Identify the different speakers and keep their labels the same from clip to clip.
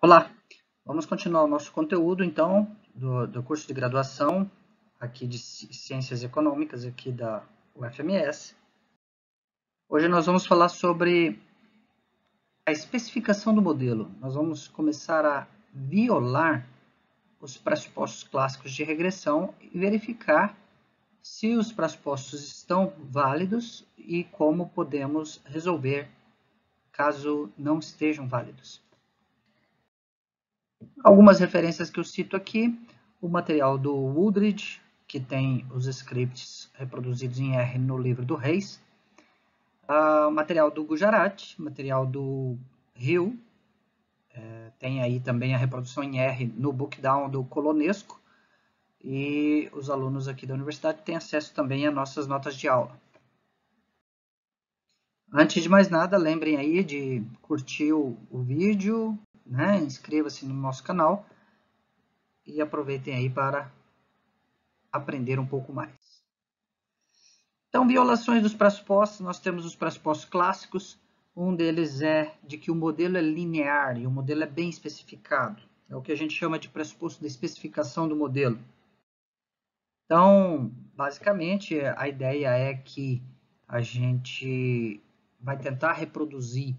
Speaker 1: Olá, vamos continuar o nosso conteúdo então do, do, curso de graduação aqui de Ciências Econômicas aqui da UFMS. Hoje nós vamos falar sobre a especificação do modelo. Nós vamos começar a violar os pressupostos clássicos de regressão e verificar se os pressupostos estão válidos e como podemos resolver caso não estejam válidos. Algumas referências que eu cito aqui, o material do Woodridge, que tem os scripts reproduzidos em R no livro do Reis, o ah, material do Gujarat, material do Rio, é, tem aí também a reprodução em R no Bookdown do Colonesco, e os alunos aqui da universidade têm acesso também a nossas notas de aula. Antes de mais nada, lembrem aí de curtir o, o vídeo, né? Inscreva-se no nosso canal e aproveitem aí para aprender um pouco mais. Então, violações dos pressupostos, nós temos os pressupostos clássicos, um deles é de que o modelo é linear e o modelo é bem especificado. É o que a gente chama de pressuposto da especificação do modelo. Então, basicamente, a ideia é que a gente vai tentar reproduzir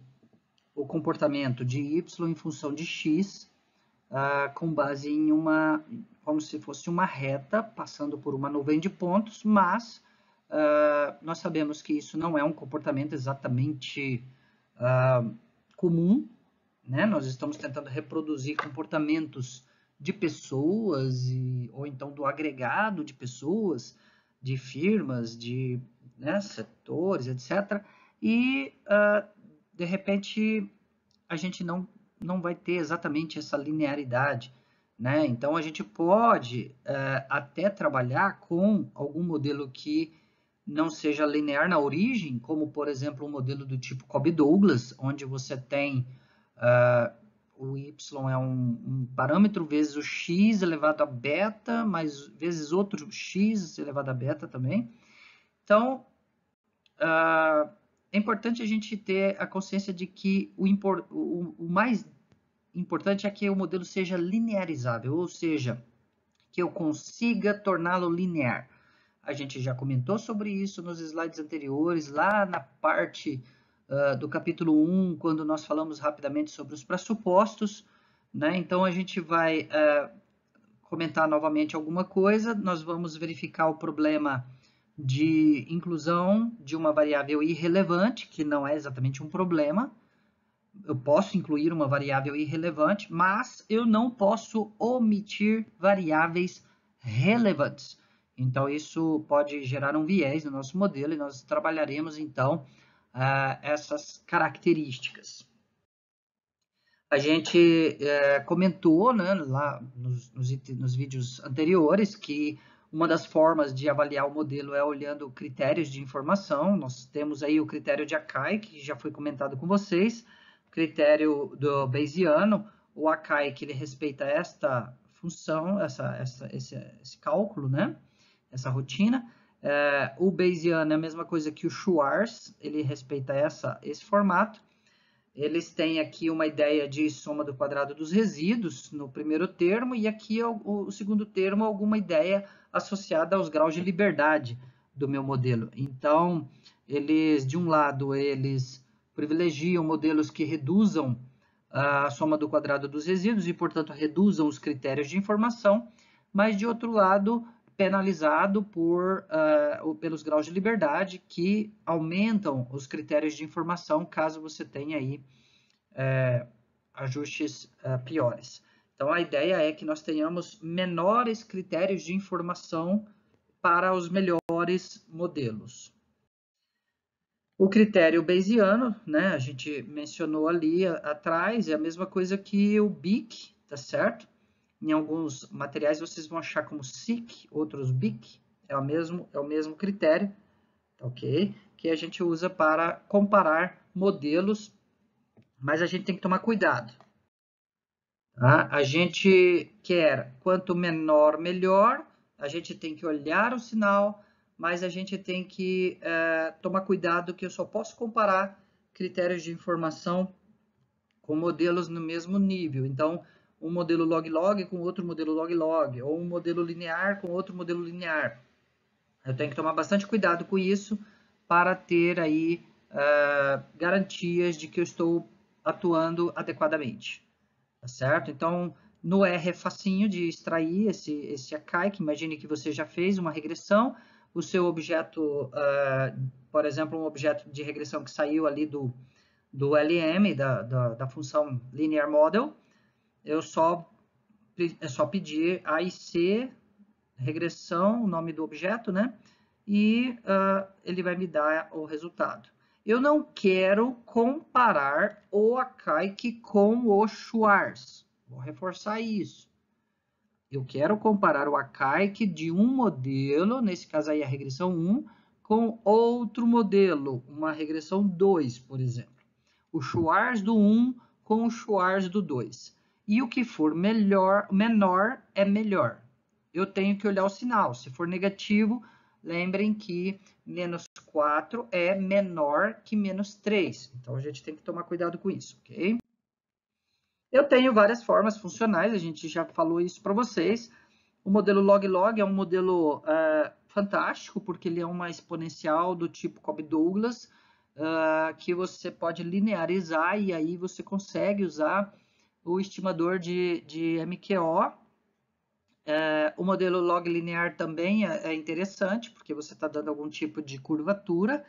Speaker 1: o comportamento de y em função de x ah, com base em uma, como se fosse uma reta passando por uma nuvem de pontos, mas ah, nós sabemos que isso não é um comportamento exatamente ah, comum, né? Nós estamos tentando reproduzir comportamentos de pessoas e, ou então do agregado de pessoas, de firmas, de né, setores, etc. E uh, de repente a gente não, não vai ter exatamente essa linearidade. Né? Então a gente pode é, até trabalhar com algum modelo que não seja linear na origem, como por exemplo o um modelo do tipo Cobb-Douglas, onde você tem uh, o y é um, um, parâmetro vezes o x elevado a beta, mais vezes outro x elevado a beta também. Então, uh, é importante a gente ter a consciência de que o, o, o mais importante é que o modelo seja linearizável, ou seja, que eu consiga torná-lo linear. A gente já comentou sobre isso nos slides anteriores, lá na parte uh, do capítulo 1, quando nós falamos rapidamente sobre os pressupostos. Né? Então, a gente vai uh, comentar novamente alguma coisa, nós vamos verificar o problema de inclusão de uma variável irrelevante, que não é exatamente um problema. Eu posso incluir uma variável irrelevante, mas eu não posso omitir variáveis relevantes. Então, isso pode gerar um viés no nosso modelo e nós trabalharemos, então, eh, essas características. A gente eh, comentou né, lá nos, nos, nos vídeos anteriores que uma das formas de avaliar o modelo é olhando critérios de informação. Nós temos aí o critério de Akai, que já foi comentado com vocês, critério do Bayesiano, o Akai que ele respeita esta função, essa, essa esse, esse, cálculo, né? essa rotina. É, o Bayesiano é a mesma coisa que o Schwarz, ele respeita essa, esse formato. Eles têm aqui uma ideia de soma do quadrado dos resíduos no primeiro termo e aqui é o, o segundo termo alguma ideia associada aos graus de liberdade do meu modelo. Então, eles, de um lado, eles privilegiam modelos que reduzam ah, a soma do quadrado dos resíduos e, portanto, reduzam os critérios de informação, mas, de outro lado, penalizado por, uh, pelos graus de liberdade que aumentam os critérios de informação caso você tenha aí eh, ajustes uh, piores. Então, a ideia é que nós tenhamos menores critérios de informação para os melhores modelos. O critério Bayesiano, né, a gente mencionou ali a, atrás, é a mesma coisa que o BIC, tá certo? Em alguns materiais vocês vão achar como SIC, outros BIC, é o mesmo, é o mesmo critério, tá ok? Que a gente usa para comparar modelos, mas a gente tem que tomar cuidado, Tá? A gente quer quanto menor, melhor. A gente tem que olhar o sinal, mas a gente tem que é, tomar cuidado que eu só posso comparar critérios de informação com modelos no mesmo nível. Então, um modelo log-log com outro modelo log-log, ou um modelo linear com outro modelo linear. Eu tenho que tomar bastante cuidado com isso para ter aí uh, garantias de que eu estou atuando adequadamente tá certo? Então, no R é facinho de extrair esse, esse que imagine que você já fez uma regressão, o seu objeto, uh, por exemplo, um objeto de regressão que saiu ali do, do LM, da, da, da função linear model, eu só, é só pedir AIC, regressão, o nome do objeto, né? E uh, ele vai me dar o resultado. Eu não quero comparar o Akaiki com o Schwarz. Vou reforçar isso. Eu quero comparar o Akaiki de um modelo, nesse caso aí a regressão 1, com outro modelo, uma regressão 2, por exemplo. O Schwarz do 1 com o Schwarz do 2. E o que for melhor, menor é melhor. Eu tenho que olhar o sinal. Se for negativo, Lembrem que menos 4 é menor que menos 3. Então, a gente tem que tomar cuidado com isso, ok? Eu tenho várias formas funcionais, a gente já falou isso para vocês. O modelo log-log é um modelo uh, fantástico, porque ele é uma exponencial do tipo Cobb-Douglas, uh, eh, que você pode linearizar e aí você consegue usar o estimador de, de MQO é, o modelo log linear também é, é interessante, porque você está dando algum tipo de curvatura.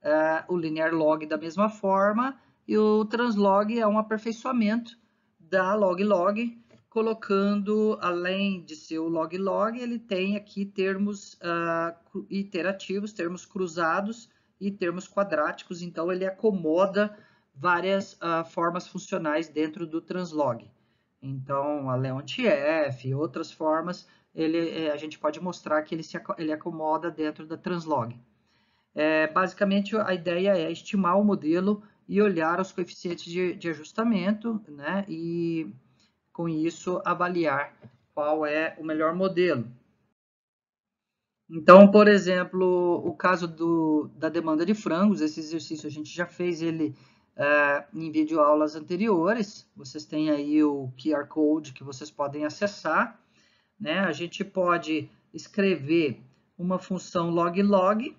Speaker 1: É, o linear log da mesma forma. E o translog é um aperfeiçoamento da log-log, colocando, além de ser o log-log, ele tem aqui termos uh, iterativos, termos cruzados e termos quadráticos. Então, ele acomoda várias uh, formas funcionais dentro do translog. Então, a Leontief e outras formas, ele, eh, a gente pode mostrar que ele se ele acomoda dentro da translog. É, basicamente, a ideia é estimar o modelo e olhar os coeficientes de, de ajustamento, né? E com isso avaliar qual é o melhor modelo. Então, por exemplo, o caso do, da demanda de frangos, esse exercício a gente já fez ele ah, em videoaulas anteriores. Vocês têm aí o QR Code que vocês podem acessar. Né? A gente pode escrever uma função log-log,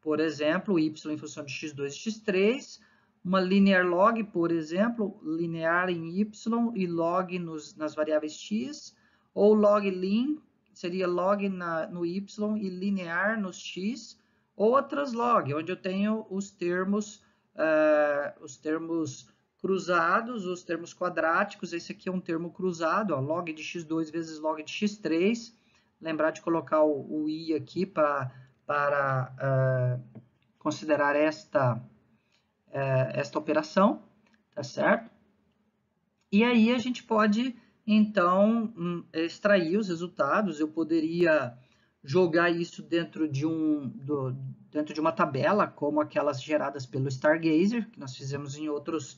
Speaker 1: por exemplo, y em função de x2 e x3, uma linear log, por exemplo, linear em y e log nos, nas variáveis x, ou log lin, seria log na, no y e linear nos x, ou a translog, onde eu tenho os termos uh, os termos cruzados, os termos quadráticos, esse aqui é um termo cruzado, ó, log de x2 vezes log de x3, lembrar de colocar o, o i aqui pra, para uh, considerar esta, uh, esta operação, tá certo? E aí a gente pode, então, hum, extrair os resultados, eu poderia jogar isso dentro de, um, do, dentro de uma tabela, como aquelas geradas pelo Stargazer, que nós fizemos em outros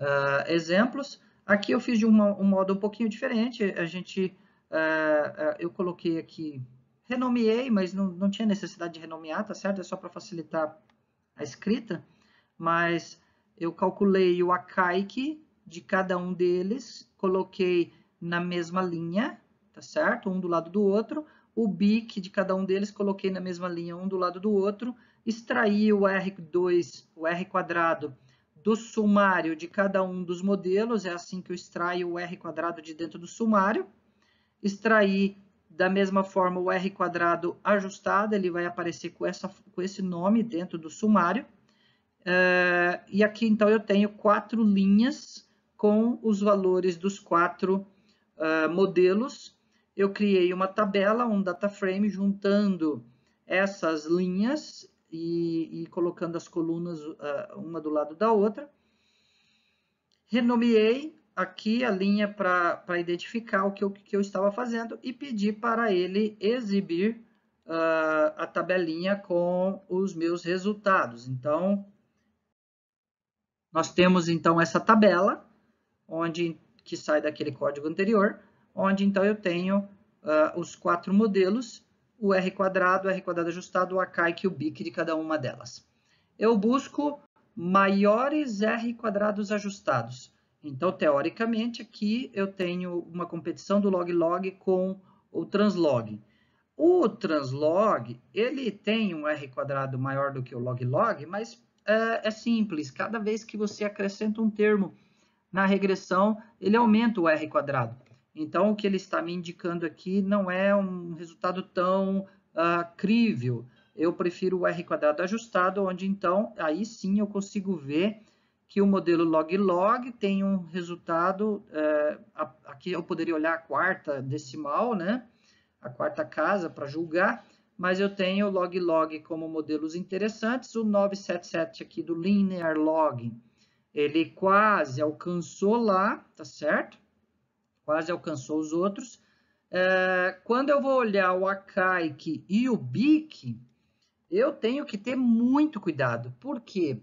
Speaker 1: uh, exemplos. Aqui eu fiz de uma, um modo um pouquinho diferente, a gente, uh, uh, eu coloquei aqui, renomeei, mas não, não tinha necessidade de renomear, tá certo? É só para facilitar a escrita, mas eu calculei o acaique de cada um deles, coloquei na mesma linha, tá certo? Um do lado do outro, o BIC de cada um deles, coloquei na mesma linha, um do lado do outro, extraí o R2, o R quadrado, do sumário de cada um dos modelos, é assim que eu extraio o R quadrado de dentro do sumário, extraí da mesma forma o R quadrado ajustado, ele vai aparecer com, essa, com esse nome dentro do sumário, uh, e aqui então eu tenho quatro linhas com os valores dos quatro uh, modelos, eu criei uma tabela, um data frame, juntando essas linhas e, e colocando as colunas uh, uma do lado da outra. Renomeei aqui a linha para identificar o que eu, que eu estava fazendo e pedi para ele exibir uh, a tabelinha com os meus resultados. Então, nós temos então essa tabela, onde que sai daquele código anterior, onde então eu tenho uh, os quatro modelos, o R quadrado, R quadrado ajustado, o AK e BIC de cada uma delas. Eu busco maiores R quadrados ajustados. Então, teoricamente, aqui eu tenho uma competição do log-log com o translog. O translog, ele tem um R quadrado maior do que o log-log, mas é, é simples. Cada vez que você acrescenta um termo na regressão, ele aumenta o R quadrado. Então, o que ele está me indicando aqui não é um resultado tão uh, crível. Eu prefiro o R quadrado ajustado, onde então, aí sim eu consigo ver que o modelo log-log tem um resultado, uh, aqui eu poderia olhar a quarta decimal, né? a quarta casa para julgar, mas eu tenho o log-log como modelos interessantes, o 977 aqui do linear log, ele quase alcançou lá, tá certo? quase alcançou os outros. É, quando eu vou olhar o Akaik e o Bic, eu tenho que ter muito cuidado. Por quê?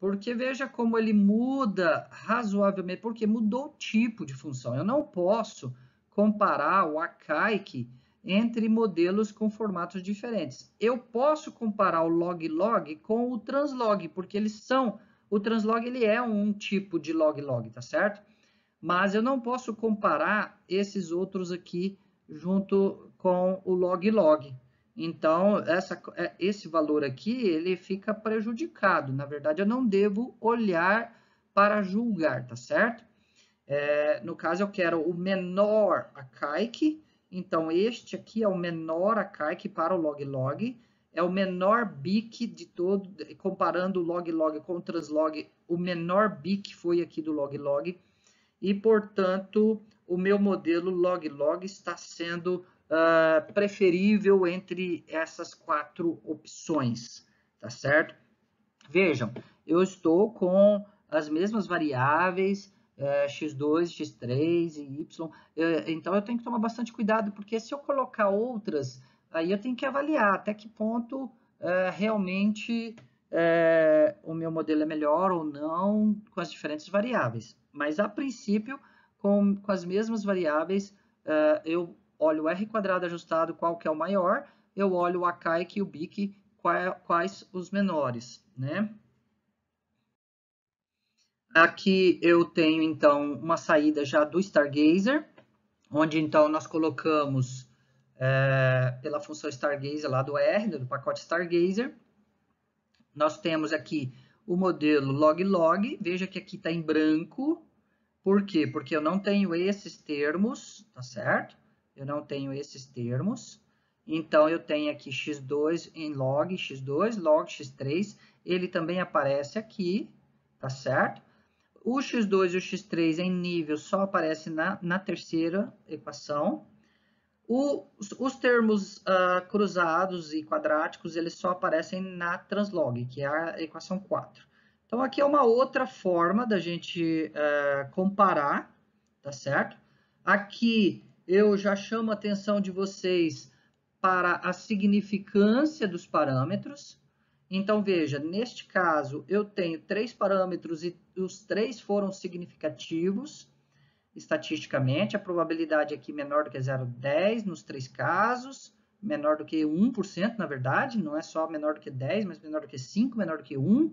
Speaker 1: Porque veja como ele muda razoavelmente, porque mudou o tipo de função. Eu não posso comparar o Akaik entre modelos com formatos diferentes. Eu posso comparar o log-log com o translog, porque eles são, o translog ele é um tipo de log-log, tá certo? mas eu não posso comparar esses outros aqui junto com o log-log. Então, essa, é, esse valor aqui, ele fica prejudicado. Na verdade, eu não devo olhar para julgar, tá certo? É, no caso, eu quero o menor acaic, então este aqui é o menor acaic para o log-log, é o menor bic de todo, comparando o log-log com o translog, o menor bic foi aqui do log-log, e, portanto, o meu modelo log-log está sendo uh, preferível entre essas quatro opções, tá certo? Vejam, eu estou com as mesmas variáveis, x2, eh, x3 e y. Eh, então, eu tenho que tomar bastante cuidado, porque se eu colocar outras, aí eu tenho que avaliar até que ponto eh, realmente é, o meu modelo é melhor ou não com as diferentes variáveis. Mas, a princípio, com, com as mesmas variáveis, é, eu olho o R quadrado ajustado, qual que é o maior, eu olho o ACAIC e o BIC, é, quais os menores, né? Aqui eu tenho, então, uma saída já do Stargazer, onde, então, nós colocamos é, pela função Stargazer lá do R, do pacote Stargazer, nós temos aqui o modelo log-log, veja que aqui está em branco. Por quê? Porque eu não tenho esses termos, tá certo? Eu não tenho esses termos. Então, eu tenho aqui x2 em log x2, log x3. Ele também aparece aqui, tá certo? O x2 e o x3 em nível só aparece na, na terceira equação, o, os termos uh, cruzados e quadráticos, eles só aparecem na translog, que é a equação 4. Então, aqui é uma outra forma da gente uh, comparar, tá certo? Aqui eu já chamo a atenção de vocês para a significância dos parâmetros. Então, veja, neste caso, eu tenho três parâmetros e os três foram significativos estatisticamente, a probabilidade aqui menor do que 0,10 nos três casos, menor do que 1%, na verdade, não é só menor do que 10, mas menor do que 5, menor do que 1.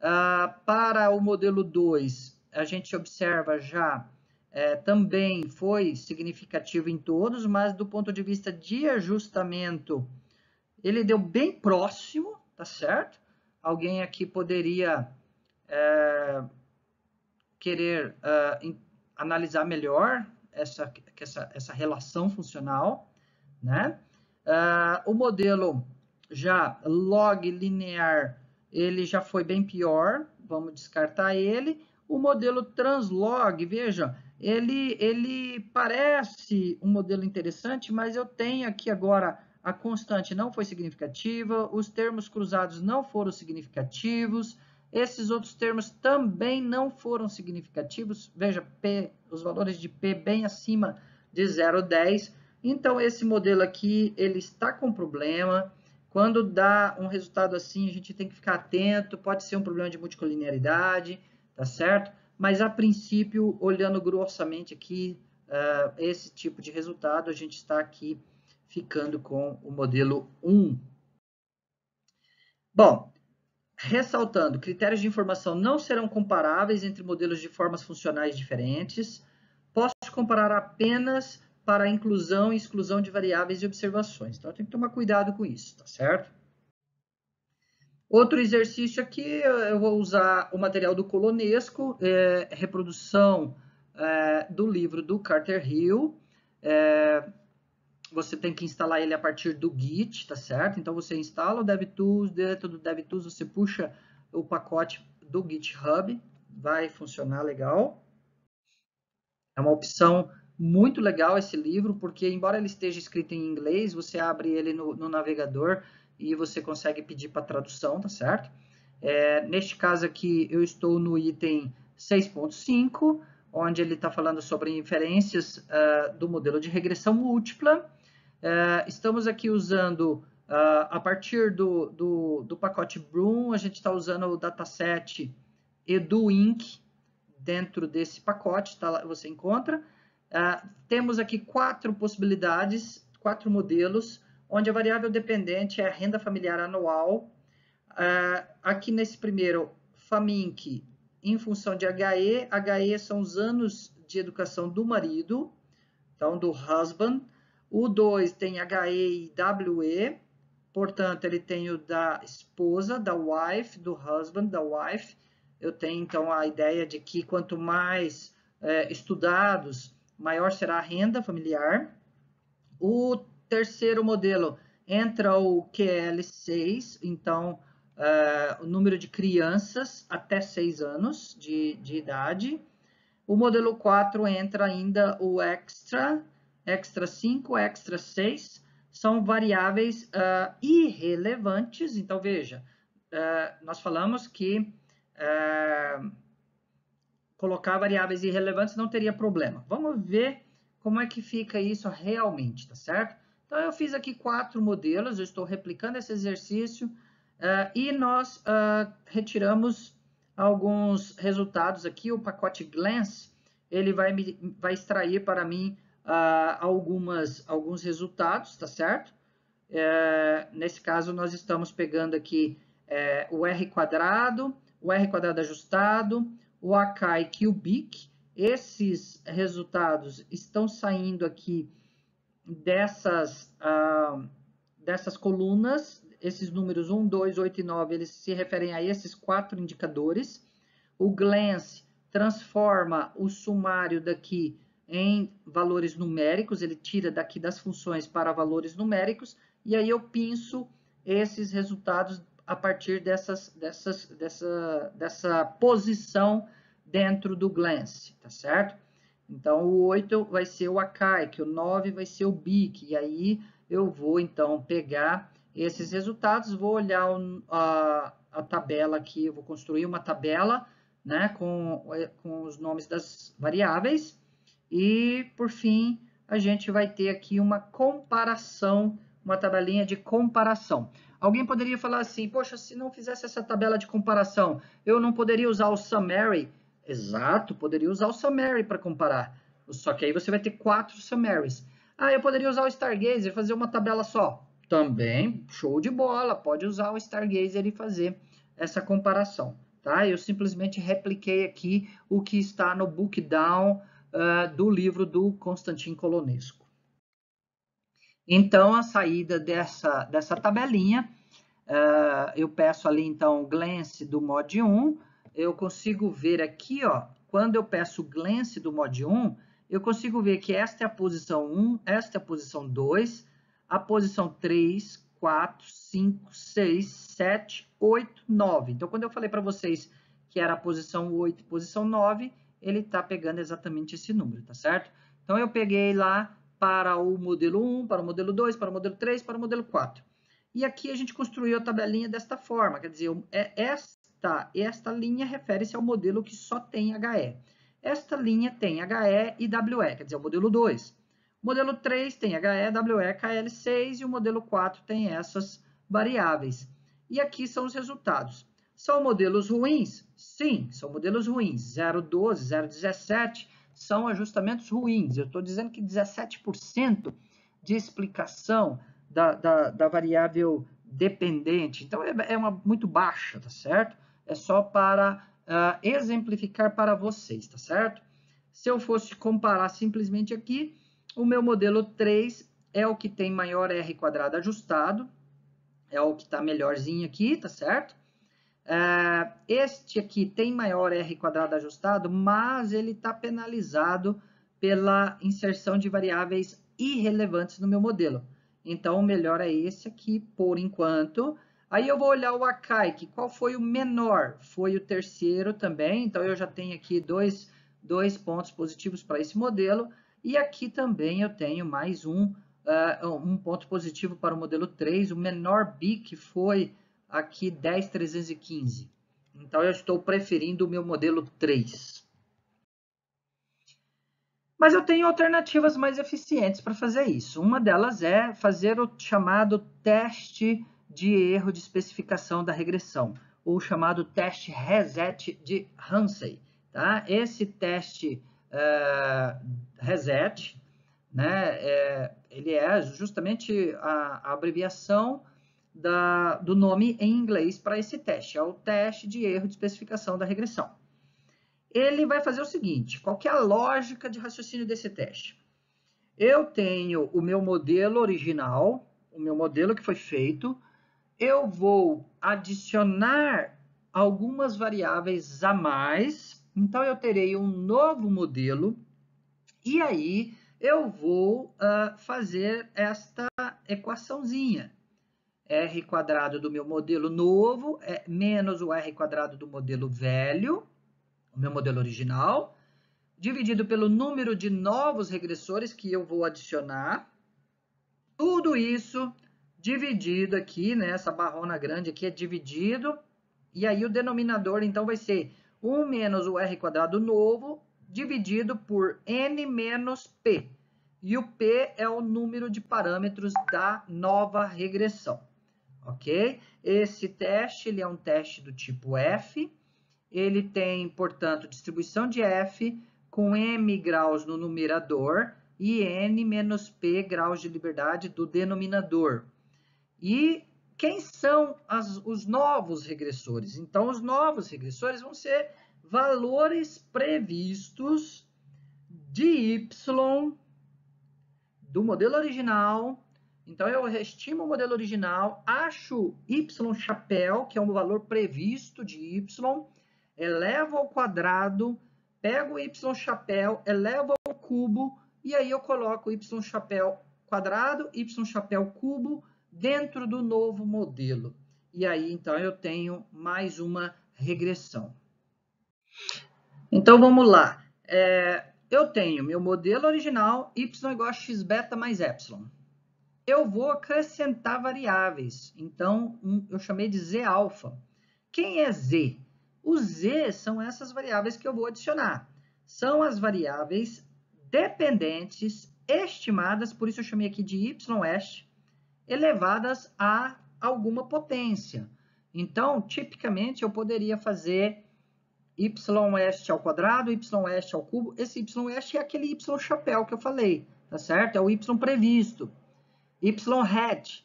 Speaker 1: Ah, para o modelo 2, a gente observa já é, também foi significativo em todos, mas do ponto de vista de ajustamento, ele deu bem próximo, tá certo? Alguém aqui poderia é, querer é, analisar melhor essa, essa, essa relação funcional, né? Uh, o modelo já log linear, ele já foi bem pior, vamos descartar ele. O modelo translog, veja, ele, ele parece um modelo interessante, mas eu tenho aqui agora a constante não foi significativa, os termos cruzados não foram significativos, esses outros termos também não foram significativos. Veja, P, os valores de P bem acima de 0,10. Então, esse modelo aqui, ele está com problema. Quando dá um resultado assim, a gente tem que ficar atento. Pode ser um problema de multicolinearidade, tá certo? Mas, a princípio, olhando grossamente aqui, uh, esse tipo de resultado, a gente está aqui ficando com o modelo 1. Bom, Ressaltando, critérios de informação não serão comparáveis entre modelos de formas funcionais diferentes. Posso comparar apenas para inclusão e exclusão de variáveis e observações. Então, tem que tomar cuidado com isso, tá certo? Outro exercício aqui, eu vou usar o material do Colonesco, é, reprodução é, do livro do Carter Hill, é, você tem que instalar ele a partir do Git, tá certo? Então você instala o DevTools, dentro do DevTools você puxa o pacote do GitHub, vai funcionar legal. É uma opção muito legal esse livro, porque embora ele esteja escrito em inglês, você abre ele no, no navegador e você consegue pedir para tradução, tá certo? É, neste caso aqui, eu estou no item 6.5, onde ele está falando sobre inferências uh, do modelo de regressão múltipla, eh, estamos aqui usando, uh, a partir do, do, do, pacote Broom, a gente está usando o dataset EduInc dentro desse pacote, tá lá, você encontra. Uh, temos aqui quatro possibilidades, quatro modelos, onde a variável dependente é a renda familiar anual. Uh, aqui nesse primeiro, FAMINC, em função de HE, HE são os anos de educação do marido, então do husband, o 2 tem HE e WE, portanto, ele tem o da esposa, da wife, do husband, da wife. Eu tenho, então, a ideia de que quanto mais é, estudados, maior será a renda familiar. O terceiro modelo entra o QL6, então, é, o número de crianças até 6 anos de, de idade. O modelo 4 entra ainda o extra, extra 5, extra 6, são variáveis uh, irrelevantes. Então, veja, uh, nós falamos que uh, colocar variáveis irrelevantes não teria problema. Vamos ver como é que fica isso realmente, tá certo? Então, eu fiz aqui quatro modelos, eu estou replicando esse exercício e nós retiramos alguns resultados aqui. O pacote Glance, ele vai, me, vai extrair para mim ah, algumas, alguns resultados, tá certo? É, nesse caso, nós estamos pegando aqui é, o R quadrado, o R quadrado ajustado, o AK e BIC Esses resultados estão saindo aqui dessas, ah, dessas colunas, esses números 1, 2, 8 e 9, eles se referem a esses quatro indicadores. O Glance transforma o sumário daqui em valores numéricos, ele tira daqui das funções para valores numéricos, e aí eu pinço esses resultados a partir dessas, dessas, dessa, dessa posição dentro do Glance, tá certo? Então, o 8 vai ser o que o 9 vai ser o bic, e aí eu vou, então, pegar esses resultados, vou olhar a, a tabela aqui, eu vou construir uma tabela né, com, com os nomes das variáveis, e, por fim, a gente vai ter aqui uma comparação, uma tabelinha de comparação. Alguém poderia falar assim, poxa, se não fizesse essa tabela de comparação, eu não poderia usar o summary? Exato, poderia usar o summary para comparar. Só que aí você vai ter quatro summaries. Ah, eu poderia usar o Stargazer e fazer uma tabela só. Também, show de bola, pode usar o Stargazer e fazer essa comparação. Tá? Eu simplesmente repliquei aqui o que está no book down uh, do livro do Constantin Colonesco. Então, a saída dessa, dessa tabelinha, uh, eu peço ali, então, o glance do mod 1, eu consigo ver aqui, ó, quando eu peço o glance do mod 1, eu consigo ver que esta é a posição 1, esta é a posição 2, a posição 3, 4, 5, 6, 7, 8, 9. Então, quando eu falei para vocês que era a posição 8 e posição 9, ele está pegando exatamente esse número, tá certo? Então, eu peguei lá para o modelo 1, para o modelo 2, para o modelo 3, para o modelo 4. E aqui a gente construiu a tabelinha desta forma, quer dizer, é esta, esta linha refere-se ao modelo que só tem HE. Esta linha tem HE e WE, quer dizer, o modelo 2. O modelo 3 tem HE, WE, KL6 e o modelo 4 tem essas variáveis. E aqui são os resultados. São modelos ruins? Sim, são modelos ruins. 0,12, 0,17 são ajustamentos ruins. Eu estou dizendo que 17% de explicação da, da, da, variável dependente. Então, é, é, uma muito baixa, tá certo? É só para uh, exemplificar para vocês, tá certo? Se eu fosse comparar simplesmente aqui, o meu modelo 3 é o que tem maior R quadrado ajustado, é o que está melhorzinho aqui, tá certo? É, este aqui tem maior R quadrado ajustado, mas ele está penalizado pela inserção de variáveis irrelevantes no meu modelo. Então, o melhor é esse aqui por enquanto. Aí eu vou olhar o archaic, qual foi o menor? Foi o terceiro também, então eu já tenho aqui dois, dois pontos positivos para esse modelo. E aqui também eu tenho mais um, uh, um ponto positivo para o modelo 3, o menor B que foi aqui 10,315. Então, eu estou preferindo o meu modelo 3. Mas eu tenho alternativas mais eficientes para fazer isso. Uma delas é fazer o chamado teste de erro de especificação da regressão, ou chamado teste reset de Hansen. Tá? Esse teste uh, reset, né, é, ele é justamente a, a abreviação da, do nome em inglês para esse teste, é o teste de erro de especificação da regressão. Ele vai fazer o seguinte, qual é a lógica de raciocínio desse teste? Eu tenho o meu modelo original, o meu modelo que foi feito, eu vou adicionar algumas variáveis a mais, então eu terei um novo modelo, e aí eu vou uh, fazer esta equaçãozinha r quadrado do meu modelo novo é menos o r quadrado do modelo velho, o meu modelo original, dividido pelo número de novos regressores que eu vou adicionar. Tudo isso dividido aqui, né, essa barrona grande aqui é dividido, e aí o denominador então vai ser 1 menos o r quadrado novo dividido por n menos p. E o p é o número de parâmetros da nova regressão ok? Esse teste ele é um teste do tipo F, ele tem, portanto, distribuição de F com M graus no numerador e N menos P graus de liberdade do denominador. E quem são as, os novos regressores? Então, os novos regressores vão ser valores previstos de Y do modelo original então, eu reestimo o modelo original, acho y chapéu, que é um valor previsto de y, elevo ao quadrado, pego y chapéu, elevo ao cubo, e aí eu coloco y chapéu quadrado, y chapéu cubo, dentro do novo modelo. E aí, então, eu tenho mais uma regressão. Então, vamos lá. É, eu tenho meu modelo original, y igual a x beta mais epsilon eu vou acrescentar variáveis. Então, um, eu chamei de Z alfa. Quem é Z? O Z são essas variáveis que eu vou adicionar. São as variáveis dependentes estimadas, por isso eu chamei aqui de Y elevadas a alguma potência. Então, tipicamente, eu poderia fazer y ao quadrado, y ao cubo. Esse y é aquele y chapéu que eu falei, tá certo? É o y previsto y hat.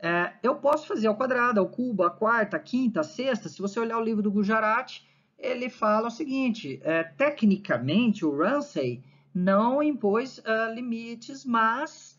Speaker 1: É, eu posso fazer ao quadrado, ao cubo, a quarta, a quinta, a sexta. Se você olhar o livro do Gujarati, ele fala o seguinte, é, tecnicamente o Ramsey não impôs uh, limites, mas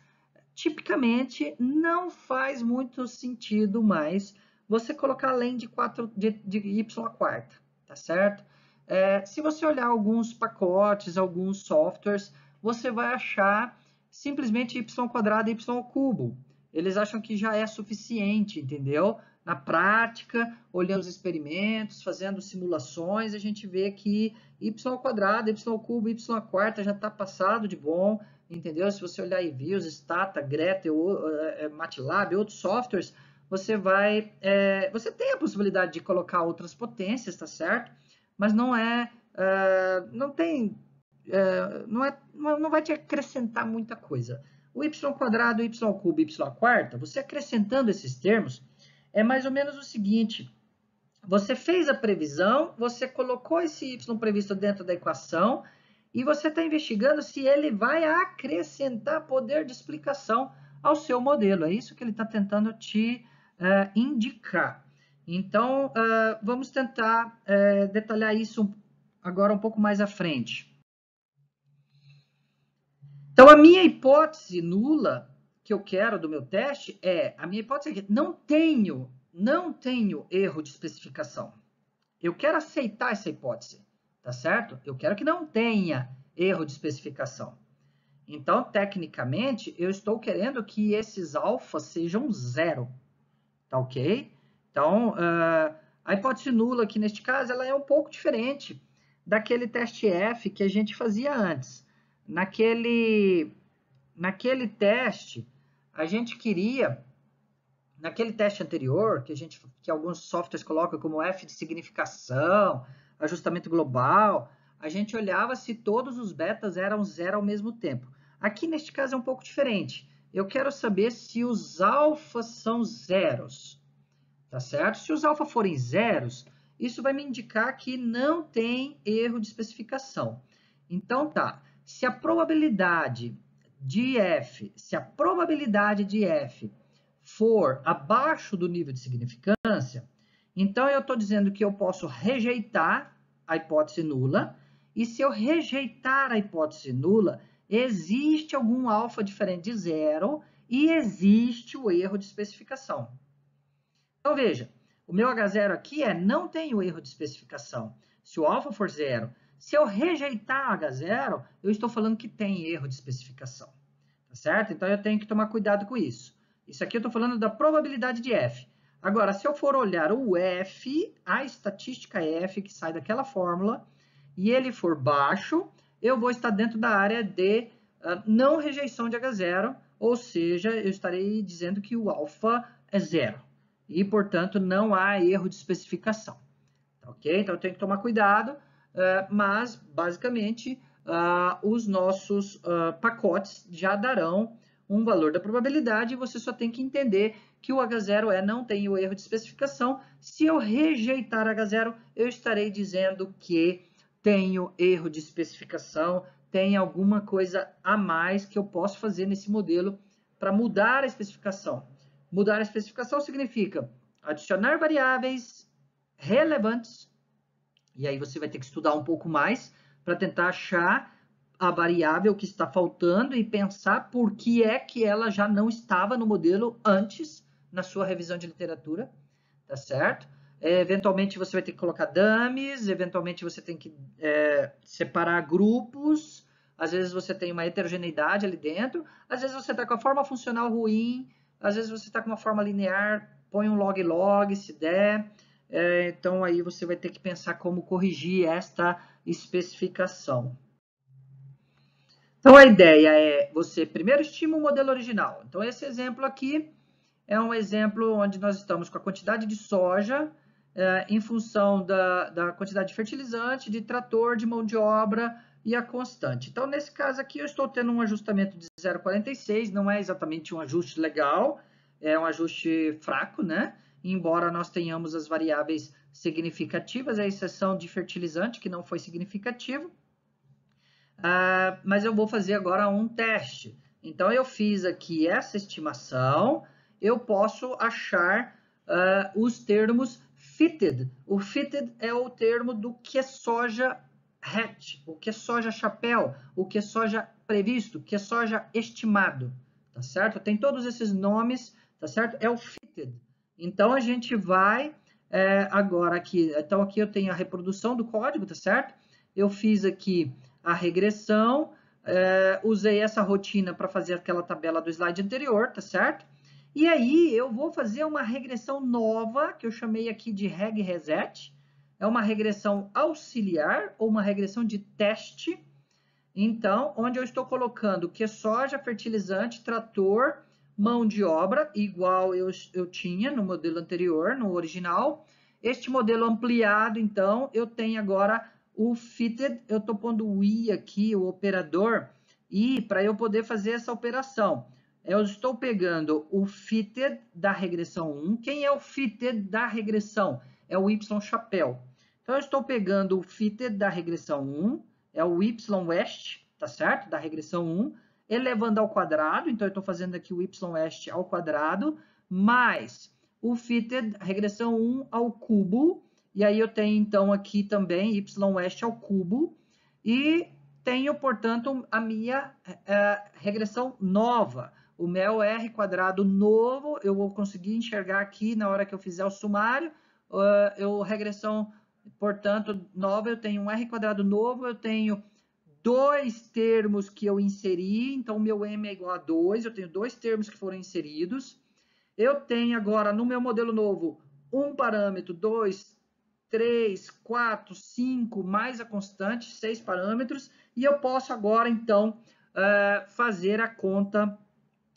Speaker 1: tipicamente não faz muito sentido mais você colocar além de, 4, de, de y a quarta, tá certo? É, se você olhar alguns pacotes, alguns softwares, você vai achar simplesmente y quadrado e y cubo. Eles acham que já é suficiente, entendeu? Na prática, olhando os experimentos, fazendo simulações, a gente vê que y quadrado, y cubo, y quarta já está passado de bom, entendeu? Se você olhar e ver os Stata, Greta, eh, eh, MATLAB, outros softwares, você vai, é, você tem a possibilidade de colocar outras potências, tá certo? Mas não é, é não tem eh, não, é, não vai te acrescentar muita coisa. O y quadrado, y cubo, y quarta, você acrescentando esses termos, é mais ou menos o seguinte, você fez a previsão, você colocou esse y previsto dentro da equação e você está investigando se ele vai acrescentar poder de explicação ao seu modelo. É isso que ele está tentando te uh, indicar. Então, uh, vamos tentar uh, detalhar isso agora um pouco mais à frente. Então, a minha hipótese nula que eu quero do meu teste é, a minha hipótese é que não tenho, não tenho erro de especificação. Eu quero aceitar essa hipótese, tá certo? Eu quero que não tenha erro de especificação. Então, tecnicamente, eu estou querendo que esses alfas sejam zero, tá ok? Então, uh, a hipótese nula aqui neste caso, ela é um pouco diferente daquele teste F que a gente fazia antes. Naquele, naquele teste, a gente queria, naquele teste anterior, que, a gente, que alguns softwares colocam como F de significação, ajustamento global, a gente olhava se todos os betas eram zero ao mesmo tempo. Aqui, neste caso, é um pouco diferente. Eu quero saber se os alfas são zeros, tá certo? Se os alfa forem zeros, isso vai me indicar que não tem erro de especificação. Então, tá se a probabilidade de f, se a probabilidade de f for abaixo do nível de significância, então eu estou dizendo que eu posso rejeitar a hipótese nula, e se eu rejeitar a hipótese nula, existe algum alfa diferente de zero e existe o erro de especificação. Então veja, o meu H0 aqui é não tem o erro de especificação. Se o alfa for zero, se eu rejeitar H0, eu estou falando que tem erro de especificação, tá certo? Então, eu tenho que tomar cuidado com isso. Isso aqui eu estou falando da probabilidade de F. Agora, se eu for olhar o F, a estatística F que sai daquela fórmula, e ele for baixo, eu vou estar dentro da área de uh, não rejeição de H0, ou seja, eu estarei dizendo que o alfa é zero. E, portanto, não há erro de especificação. Tá ok? Então, eu tenho que tomar cuidado. É, mas basicamente é, os nossos é, pacotes já darão um valor da probabilidade e você só tem que entender que o H0 é não tem o erro de especificação. Se eu rejeitar H0, eu estarei dizendo que tenho erro de especificação, tem alguma coisa a mais que eu posso fazer nesse modelo para mudar a especificação. Mudar a especificação significa adicionar variáveis relevantes e aí você vai ter que estudar um pouco mais para tentar achar a variável que está faltando e pensar por que é que ela já não estava no modelo antes na sua revisão de literatura, tá certo? É, eventualmente você vai ter que colocar dummies, eventualmente você tem que é, separar grupos, às vezes você tem uma heterogeneidade ali dentro, às vezes você está com a forma funcional ruim, às vezes você está com uma forma linear, põe um log-log se der, é, então aí você vai ter que pensar como corrigir esta especificação. Então a ideia é você primeiro estima o modelo original. Então esse exemplo aqui é um exemplo onde nós estamos com a quantidade de soja é, em função da, da quantidade de fertilizante, de trator, de mão de obra e a constante. Então nesse caso aqui eu estou tendo um ajustamento de 0,46, não é exatamente um ajuste legal, é um ajuste fraco, né? embora nós tenhamos as variáveis significativas, a exceção de fertilizante, que não foi significativo. Ah, mas eu vou fazer agora um teste. Então, eu fiz aqui essa estimação, eu posso achar ah, os termos fitted. O fitted é o termo do que é soja hat, o que é soja chapéu, o que é soja previsto, o que é soja estimado, tá certo? Tem todos esses nomes, tá certo? É o fitted. Então, a gente vai é, agora aqui. Então, aqui eu tenho a reprodução do código, tá certo? Eu fiz aqui a regressão, é, usei essa rotina para fazer aquela tabela do slide anterior, tá certo? E aí, eu vou fazer uma regressão nova, que eu chamei aqui de reg reset. É uma regressão auxiliar ou uma regressão de teste. Então, onde eu estou colocando que é soja, fertilizante, trator mão de obra, igual eu, eu tinha no modelo anterior, no original. Este modelo ampliado, então, eu tenho agora o fitted, eu estou pondo o i aqui, o operador, e para eu poder fazer essa operação. Eu estou pegando o fitted da regressão 1. Quem é o fitted da regressão? É o y chapéu. Então, eu estou pegando o fitted da regressão 1, é o y west, tá certo? Da regressão 1, elevando ao quadrado, então eu estou fazendo aqui o y ao quadrado, mais o fitted, regressão 1 ao cubo, e aí eu tenho então aqui também y ao cubo, e tenho, portanto, a minha é, regressão nova, o meu R quadrado novo, eu vou conseguir enxergar aqui na hora que eu fizer o sumário, uh, eu regressão, portanto, nova, eu tenho um R quadrado novo, eu tenho dois termos que eu inseri, então meu M é igual a 2, eu tenho dois termos que foram inseridos. Eu tenho agora no meu modelo novo um parâmetro, dois, três, quatro, cinco, mais a constante, seis parâmetros, e eu posso agora então eh, fazer a conta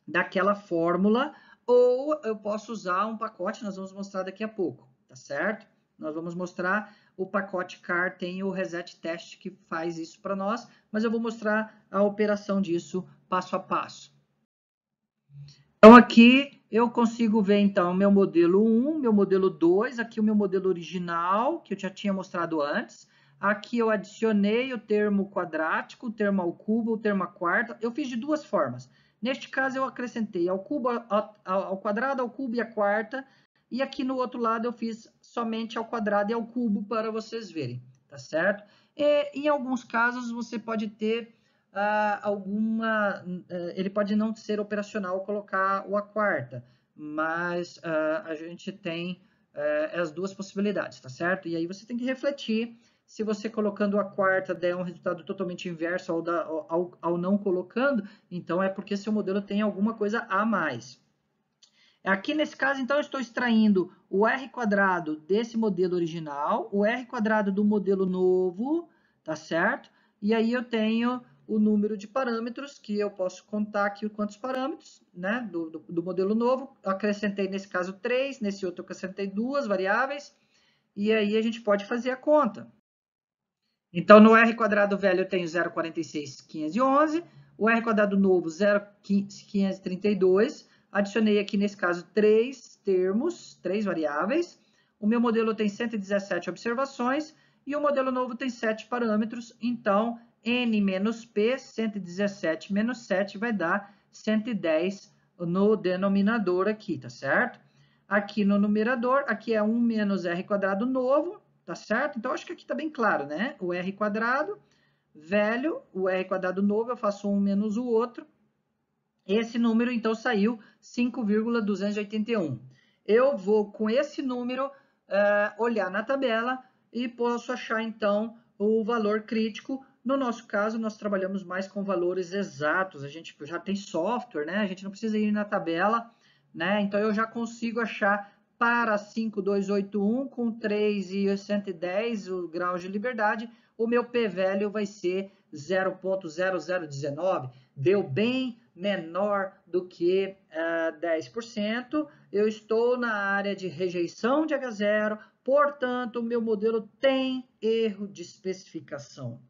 Speaker 1: daquela fórmula, ou eu posso usar um pacote, nós vamos mostrar daqui a pouco, tá certo? Nós vamos mostrar o pacote CAR, tem o Reset Test que faz isso para nós, mas eu vou mostrar a operação disso passo a passo. Então, aqui eu consigo ver, então, meu modelo 1, meu modelo 2, aqui o meu modelo original, que eu já tinha mostrado antes. Aqui eu adicionei o termo quadrático, o termo ao cubo, o termo à quarta. Eu fiz de duas formas. Neste caso, eu acrescentei ao cubo, ao, quadrado, ao cubo e à quarta. E aqui no outro lado, eu fiz somente ao quadrado e ao cubo para vocês verem, tá certo? E, em alguns casos, você pode ter ah, alguma. Eh, ele pode não ser operacional colocar o a quarta, mas ah, a gente tem eh, as duas possibilidades, tá certo? E aí você tem que refletir se você colocando a quarta der um resultado totalmente inverso ao, da, ao, ao, não colocando, então é porque seu modelo tem alguma coisa a mais. Aqui nesse caso, então, eu estou extraindo o r quadrado desse modelo original, o r quadrado do modelo novo, tá certo? E aí eu tenho o número de parâmetros que eu posso contar aqui quantos parâmetros, né, do, do, do modelo novo. Acrescentei nesse caso três nesse outro acrescentei duas variáveis, e aí a gente pode fazer a conta. Então, no r quadrado velho eu tenho 0,46,511, o r quadrado novo 0,532, Adicionei aqui, nesse caso, três termos, três variáveis. O meu modelo tem 117 observações e o modelo novo tem 7 parâmetros. Então, n menos p, 117 menos 7, vai dar 110 no denominador aqui, tá certo? Aqui no numerador, aqui é 1 menos r quadrado novo, tá certo? Então, acho que aqui tá bem claro, né? O r quadrado velho, o r quadrado novo, eu faço um menos o outro, esse número, então, saiu 5,281. Eu vou, com esse número, eh, olhar na tabela e posso achar, então, o valor crítico. No nosso caso, nós trabalhamos mais com valores exatos. A gente já tem software, né? A gente não precisa ir na tabela, né? Então, eu já consigo achar para 5281 com 3,110 o grau de liberdade, o meu P-value vai ser 0.0019. Deu bem menor do que uh, ah, 10%, eu estou na área de rejeição de H0, portanto, o meu modelo tem erro de especificação.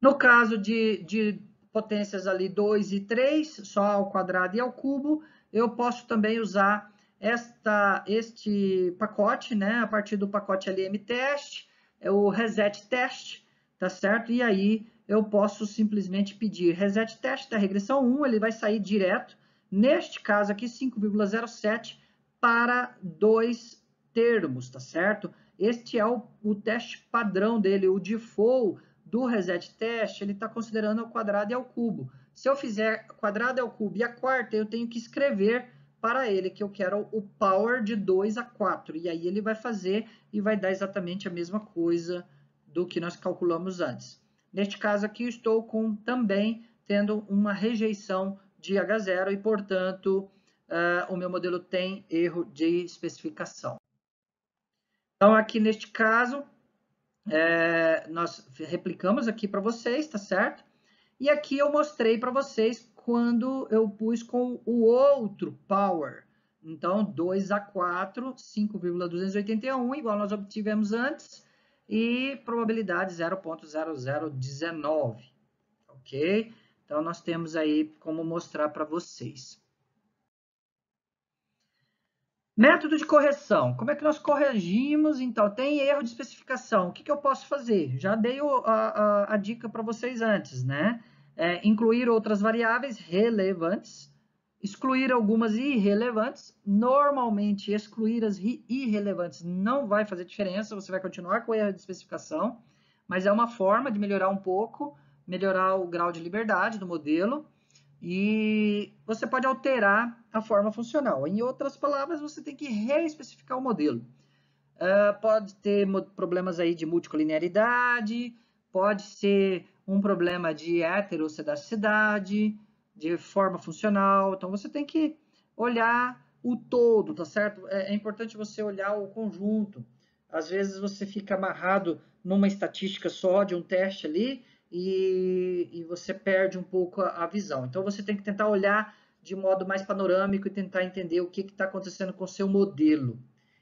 Speaker 1: No caso de, de potências ali 2 e 3, só ao quadrado e ao cubo, eu posso também usar esta, este pacote, né, a partir do pacote LM test, é o reset test, tá certo? E aí eu posso simplesmente pedir reset teste da regressão 1, ele vai sair direto, neste caso aqui 5,07 para dois termos, tá certo? Este é o, o teste padrão dele, o default do reset teste, ele está considerando ao quadrado e ao cubo. Se eu fizer quadrado e ao cubo e a quarta, eu tenho que escrever para ele que eu quero o power de 2 a 4. E aí ele vai fazer e vai dar exatamente a mesma coisa do que nós calculamos antes. Neste caso aqui, estou com também tendo uma rejeição de H0 e, portanto, uh, o meu modelo tem erro de especificação. Então, aqui neste caso, é, nós replicamos aqui para vocês, tá certo? E aqui eu mostrei para vocês quando eu pus com o outro power. Então, 2 a 4, 5,281, igual nós obtivemos antes e probabilidade 0.0019, ok? Então, nós temos aí como mostrar para vocês. Método de correção. Como é que nós corrigimos? Então, tem erro de especificação. O que, que eu posso fazer? Já dei a, a, a dica para vocês antes, né? É, incluir outras variáveis relevantes excluir algumas irrelevantes. Normalmente, excluir as irrelevantes não vai fazer diferença, você vai continuar com o erro de especificação, mas é uma forma de melhorar um pouco, melhorar o grau de liberdade do modelo e você pode alterar a forma funcional. Em outras palavras, você tem que reespecificar o modelo. Uh, pode ter problemas aí de multicolinearidade, pode ser um problema de heterocedacidade, de forma funcional. Então você tem que olhar o todo, tá certo? É, é importante você olhar o conjunto. Às vezes você fica amarrado numa estatística só de um teste ali e, e você perde um pouco a, a, visão. Então você tem que tentar olhar de modo mais panorâmico e tentar entender o que está acontecendo com o seu modelo.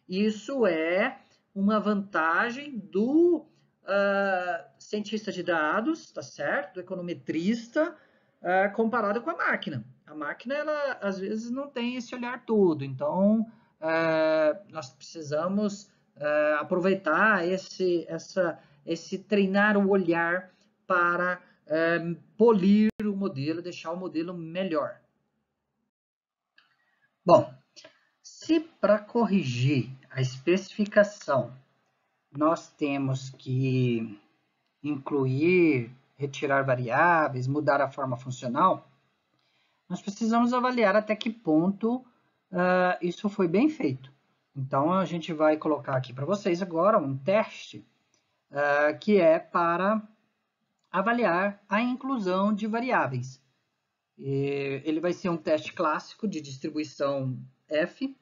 Speaker 1: Isso é uma vantagem do uh, cientista de dados, tá certo? Do econometrista, uh, comparado com a máquina. A máquina, ela às vezes não tem esse olhar todo, então é, nós precisamos é, aproveitar esse, essa, esse treinar o olhar para polir o modelo, deixar o modelo melhor. Bom, se para corrigir a especificação nós temos que incluir retirar variáveis, mudar a forma funcional, nós precisamos avaliar até que ponto uh, isso foi bem feito. Então, a gente vai colocar aqui para vocês agora um teste uh, que é para avaliar a inclusão de variáveis. E ele vai ser um teste clássico de distribuição F.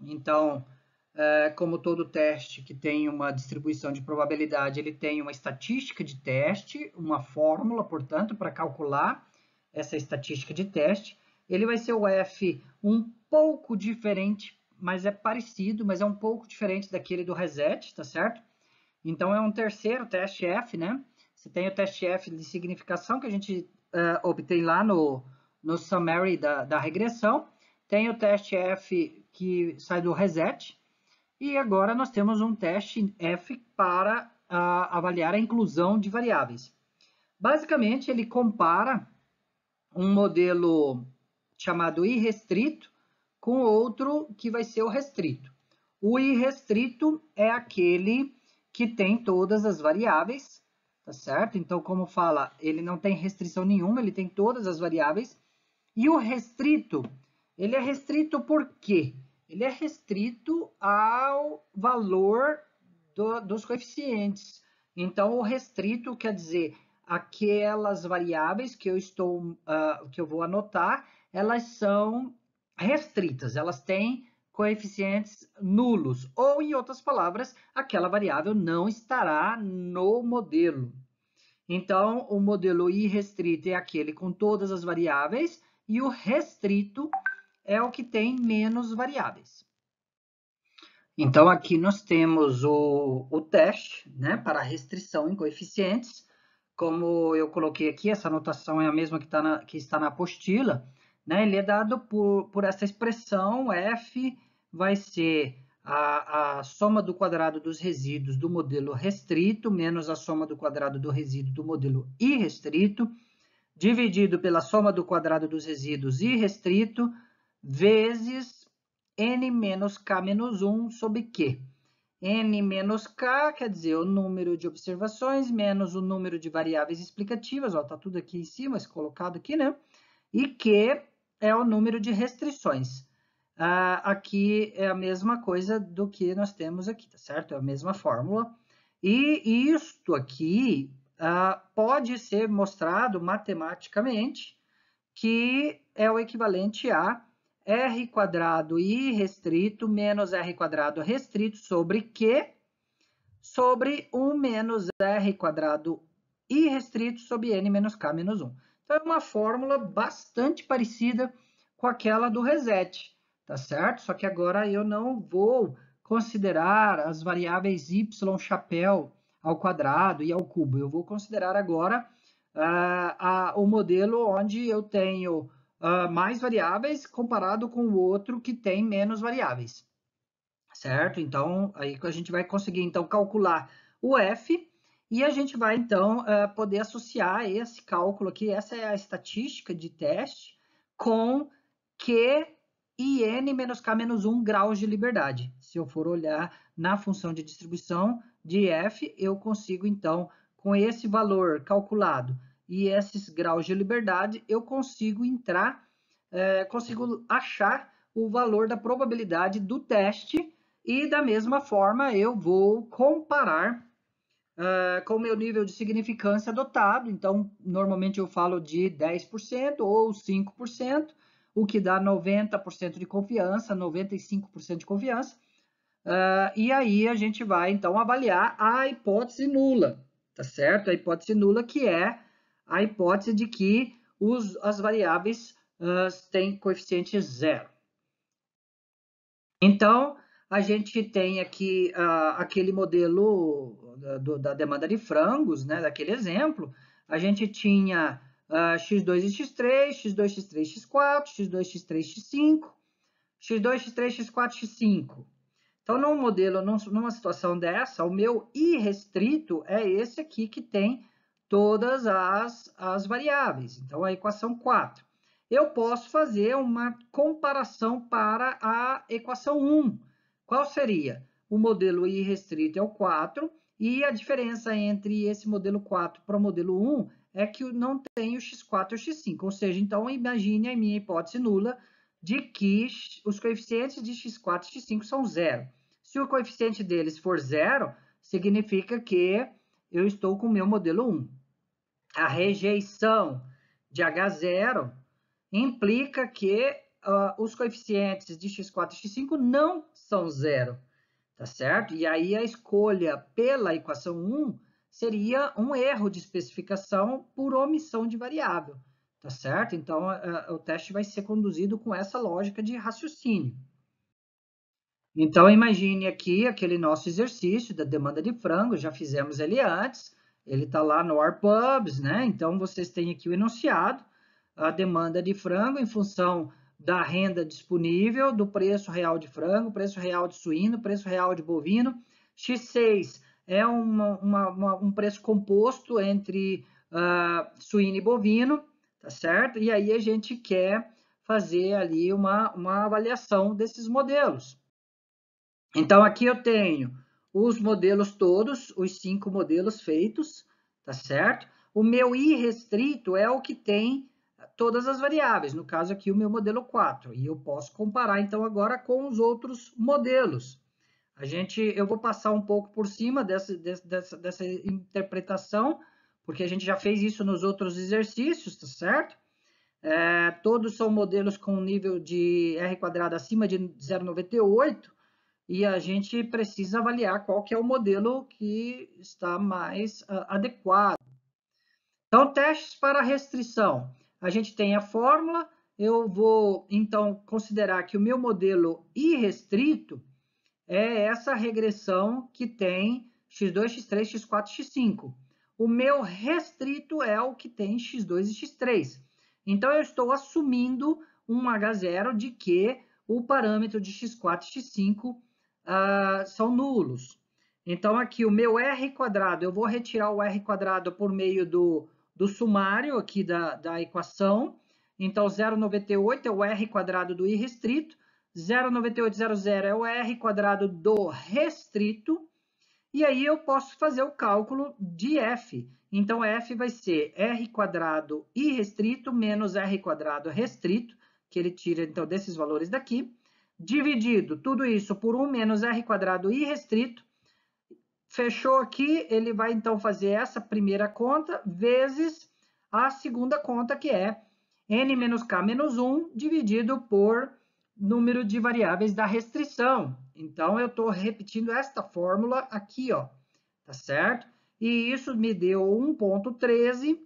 Speaker 1: Então, eh, como todo teste que tem uma distribuição de probabilidade, ele tem uma estatística de teste, uma fórmula, portanto, para calcular essa estatística de teste. Ele vai ser o F um pouco diferente, mas é parecido, mas é um pouco diferente daquele do reset, tá certo? Então, é um terceiro teste F, né? Você tem o teste F de significação que a gente uh, obtém lá no, no summary da, da regressão. Tem o teste F que sai do reset, e agora nós temos um teste F para ah, avaliar a inclusão de variáveis. Basicamente, ele compara um modelo chamado irrestrito com outro que vai ser o restrito. O irrestrito é aquele que tem todas as variáveis, tá certo? Então, como fala, ele não tem restrição nenhuma, ele tem todas as variáveis. E o restrito, ele é restrito por quê? Porque ele é restrito ao valor do, dos coeficientes. Então, o restrito quer dizer aquelas variáveis que eu estou, uh, que eu vou anotar, elas são restritas, elas têm coeficientes nulos, ou em outras palavras, aquela variável não estará no modelo. Então, o modelo irrestrito é aquele com todas as variáveis e o restrito é o que tem menos variáveis. Então, aqui nós temos o, o teste né, para restrição em coeficientes. Como eu coloquei aqui, essa notação é a mesma que, tá na, que está na apostila. Né? Ele é dado por, por essa expressão F vai ser a, a, soma do quadrado dos resíduos do modelo restrito menos a soma do quadrado do resíduo do modelo irrestrito, dividido pela soma do quadrado dos resíduos irrestrito vezes n menos k menos 1 sobre q. n menos k quer dizer o número de observações menos o número de variáveis explicativas, está tudo aqui em cima, colocado aqui, né? E q é o número de restrições. Uh, aqui é a mesma coisa do que nós temos aqui, tá certo? É a mesma fórmula. E isto aqui uh, pode ser mostrado matematicamente que é o equivalente a r quadrado irrestrito restrito menos r quadrado restrito sobre q sobre 1 menos r quadrado irrestrito restrito sobre n menos k menos 1. Então, é uma fórmula bastante parecida com aquela do reset, tá certo? Só que agora eu não vou considerar as variáveis y chapéu ao quadrado e ao cubo. Eu vou considerar agora uh, a, o modelo onde eu tenho uh, mais variáveis comparado com o outro que tem menos variáveis, certo? Então, aí a gente vai conseguir, então, calcular o F e a gente vai, então, uh, poder associar esse cálculo aqui, essa é a estatística de teste, com Q e N menos K menos 1 graus de liberdade. Se eu for olhar na função de distribuição de F, eu consigo, então, com esse valor calculado e esses graus de liberdade, eu consigo entrar, é, consigo achar o valor da probabilidade do teste e da mesma forma eu vou comparar é, com o meu nível de significância adotado. Então, normalmente eu falo de 10% ou 5%, o que dá 90% de confiança, 95% de confiança. Uh, e aí a gente vai, então, avaliar a hipótese nula, tá certo? A hipótese nula que é a hipótese de que os, as variáveis uh, têm coeficiente zero. Então, a gente tem aqui uh, aquele modelo ah, do, da demanda de frangos, né, daquele exemplo, a gente tinha uh, x2 e x3, x2, x3, x4, x2, x3, x5, x2, x3, x4, x5. Então, num modelo, numa situação dessa, o meu irrestrito é esse aqui que tem todas as, as variáveis. Então, a equação 4. Eu posso fazer uma comparação para a equação 1. Qual seria? O modelo irrestrito é o 4, e a diferença entre esse modelo 4 para o modelo 1 é que não tem o x4 e o x5. Ou seja, então, imagine a minha hipótese nula de que os coeficientes de x4 e x5 são zero. Se o coeficiente deles for zero, significa que eu estou com o meu modelo 1 a rejeição de H0 implica que uh, os coeficientes de x4 e x5 não são zero, tá certo? E aí a escolha pela equação 1 seria um erro de especificação por omissão de variável, tá certo? Então, uh, o teste vai ser conduzido com essa lógica de raciocínio. Então, imagine aqui aquele nosso exercício da demanda de frango, já fizemos ele antes, ele está lá no ARPubs, né? Então, vocês têm aqui o enunciado, a demanda de frango em função da renda disponível, do preço real de frango, preço real de suíno, preço real de bovino. X6 é uma, uma, uma, um preço composto entre uh, suíno e bovino, tá certo? E aí a gente quer fazer ali uma, uma avaliação desses modelos. Então, aqui eu tenho os modelos todos, os cinco modelos feitos, tá certo? O meu I restrito é o que tem todas as variáveis, no caso aqui o meu modelo 4, e eu posso comparar então agora com os outros modelos. A gente, eu vou passar um pouco por cima dessa, dessa, dessa interpretação, porque a gente já fez isso nos outros exercícios, tá certo? É, todos são modelos com nível de R quadrado acima de 0,98, e a gente precisa avaliar qual que é o modelo que está mais ah, adequado. Então, testes para restrição. A gente tem a fórmula, eu vou, então, considerar que o meu modelo irrestrito é essa regressão que tem x2, x3, x4, x5. O meu restrito é o que tem x2 e x3. Então, eu estou assumindo um H0 de que o parâmetro de x4 e x5 uh, são nulos. Então, aqui o meu R quadrado, eu vou retirar o R quadrado por meio do, do sumário aqui da, da equação. Então, 0,98 é o R quadrado do irrestrito, 0,9800 é o R quadrado do restrito, e aí eu posso fazer o cálculo de F. Então, F vai ser R quadrado irrestrito menos R quadrado restrito, que ele tira, então, desses valores daqui, dividido tudo isso por 1 menos r quadrado irrestrito, fechou aqui, ele vai então fazer essa primeira conta vezes a segunda conta, que é n menos k menos 1 dividido por número de variáveis da restrição. Então, eu estou repetindo esta fórmula aqui, ó, tá certo? E isso me deu 1.13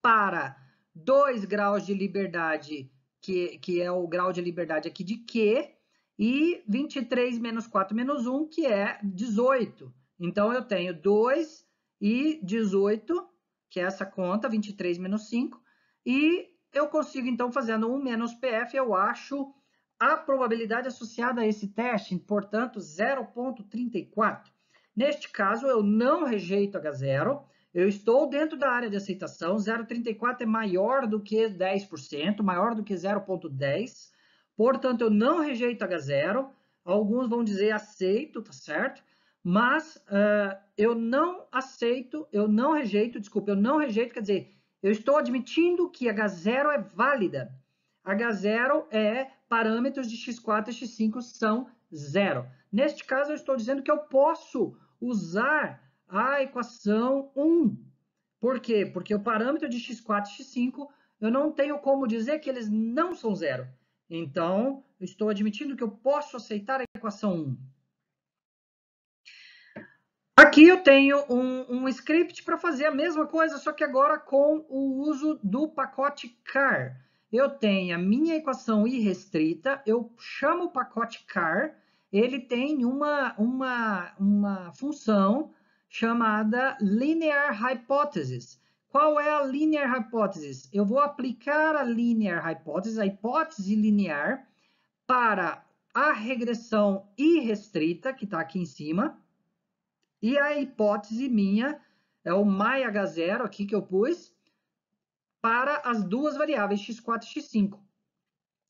Speaker 1: para 2 graus de liberdade que, que é o grau de liberdade aqui de Q, e 23 menos 4 menos 1, que é 18. Então, eu tenho 2 e 18, que é essa conta, 23 menos 5, e eu consigo, então, fazendo 1 menos PF, eu acho a probabilidade associada a esse teste, portanto, 0,34. Neste caso, eu não rejeito H0, eu estou dentro da área de aceitação, 0,34 é maior do que 10%, maior do que 0,10%, portanto, eu não rejeito H0. Alguns vão dizer aceito, tá certo? Mas uh, eu não aceito, eu não rejeito, desculpa, eu não rejeito, quer dizer, eu estou admitindo que H0 é válida. H0 é parâmetros de x4 e x5 são zero. Neste caso, eu estou dizendo que eu posso usar a equação 1. Por quê? Porque o parâmetro de x4 e x5, eu não tenho como dizer que eles não são zero. Então, eu estou admitindo que eu posso aceitar a equação 1. Aqui eu tenho um, um script para fazer a mesma coisa, só que agora com o uso do pacote car. Eu tenho a minha equação irrestrita, eu chamo o pacote car, ele tem uma, uma, uma função chamada linear hypothesis. Qual é a linear hypothesis? Eu vou aplicar a linear hypothesis, a hipótese linear, para a regressão irrestrita, que está aqui em cima, e a hipótese minha, é o mai H0 aqui que eu pus, para as duas variáveis x4 e x5.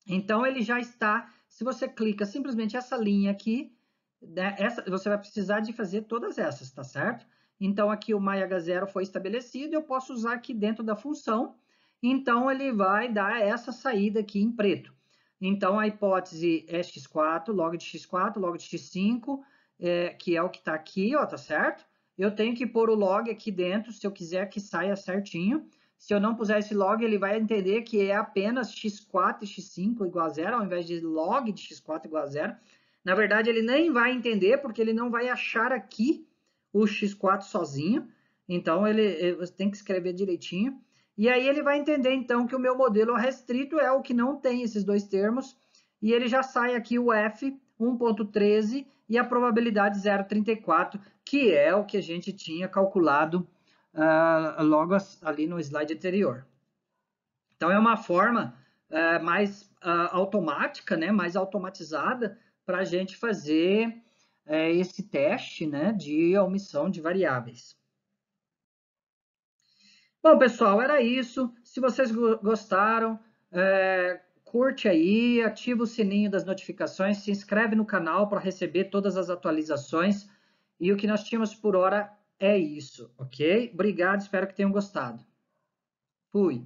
Speaker 1: Então, ele já está, se você clica simplesmente essa linha aqui, né, essa, você vai precisar de fazer todas essas, tá certo? Então, aqui o MyH0 foi estabelecido, eu posso usar aqui dentro da função, então ele vai dar essa saída aqui em preto. Então, a hipótese é x4, log de x4, log de x5, é, que é o que está aqui, ó, tá certo? Eu tenho que pôr o log aqui dentro, se eu quiser que saia certinho. Se eu não puser esse log, ele vai entender que é apenas x4 e x5 igual a zero, ao invés de log de x4 igual a zero. Na verdade, ele nem vai entender, porque ele não vai achar aqui o x4 sozinho. Então, ele, ele eh, tem que escrever direitinho. E aí ele vai entender, então, que o meu modelo restrito é o que não tem esses dois termos. E ele já sai aqui o f, 1.13, e a probabilidade 0,34, que é o que a gente tinha calculado uh, logo ali no slide anterior. Então, é uma forma uh, mais uh, automática, né, mais automatizada, para a gente fazer é, esse teste né, de omissão de variáveis. Bom, pessoal, era isso. Se vocês gostaram, é, curte aí, ativa o sininho das notificações, se inscreve no canal para receber todas as atualizações. E o que nós tínhamos por hora é isso, ok? Obrigado, espero que tenham gostado. Fui!